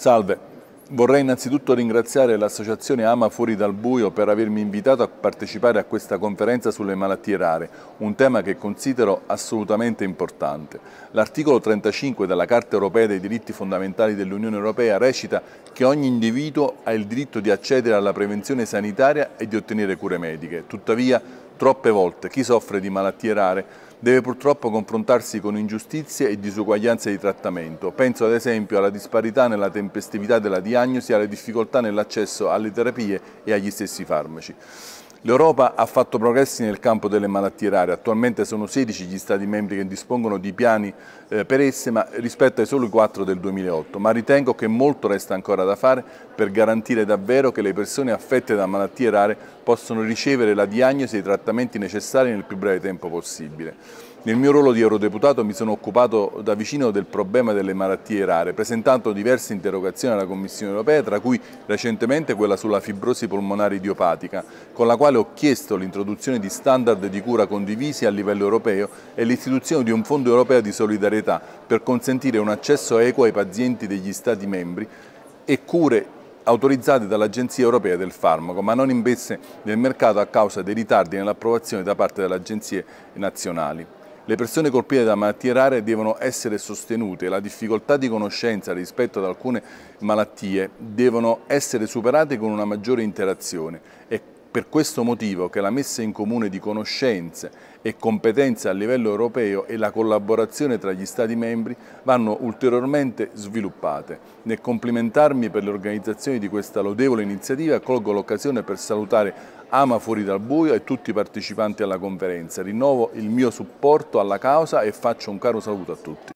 Salve. Vorrei innanzitutto ringraziare l'associazione Ama Fuori dal Buio per avermi invitato a partecipare a questa conferenza sulle malattie rare, un tema che considero assolutamente importante. L'articolo 35 della Carta Europea dei diritti fondamentali dell'Unione Europea recita che ogni individuo ha il diritto di accedere alla prevenzione sanitaria e di ottenere cure mediche. Tuttavia, Troppe volte chi soffre di malattie rare deve purtroppo confrontarsi con ingiustizie e disuguaglianze di trattamento. Penso ad esempio alla disparità nella tempestività della diagnosi, alle difficoltà nell'accesso alle terapie e agli stessi farmaci. L'Europa ha fatto progressi nel campo delle malattie rare, attualmente sono 16 gli Stati membri che dispongono di piani eh, per esse ma rispetto ai soli 4 del 2008, ma ritengo che molto resta ancora da fare per garantire davvero che le persone affette da malattie rare possano ricevere la diagnosi e i trattamenti necessari nel più breve tempo possibile. Nel mio ruolo di eurodeputato mi sono occupato da vicino del problema delle malattie rare, presentando diverse interrogazioni alla Commissione europea, tra cui recentemente quella sulla fibrosi polmonare idiopatica, con la quale ho chiesto l'introduzione di standard di cura condivisi a livello europeo e l'istituzione di un fondo europeo di solidarietà per consentire un accesso equo ai pazienti degli Stati membri e cure autorizzate dall'Agenzia Europea del Farmaco, ma non immesse nel mercato a causa dei ritardi nell'approvazione da parte delle agenzie nazionali. Le persone colpite da malattie rare devono essere sostenute, la difficoltà di conoscenza rispetto ad alcune malattie devono essere superate con una maggiore interazione e per questo motivo che la messa in comune di conoscenze e competenze a livello europeo e la collaborazione tra gli Stati membri vanno ulteriormente sviluppate. Nel complimentarmi per l'organizzazione di questa lodevole iniziativa colgo l'occasione per salutare Ama Fuori dal Buio e tutti i partecipanti alla conferenza. Rinnovo il mio supporto alla causa e faccio un caro saluto a tutti.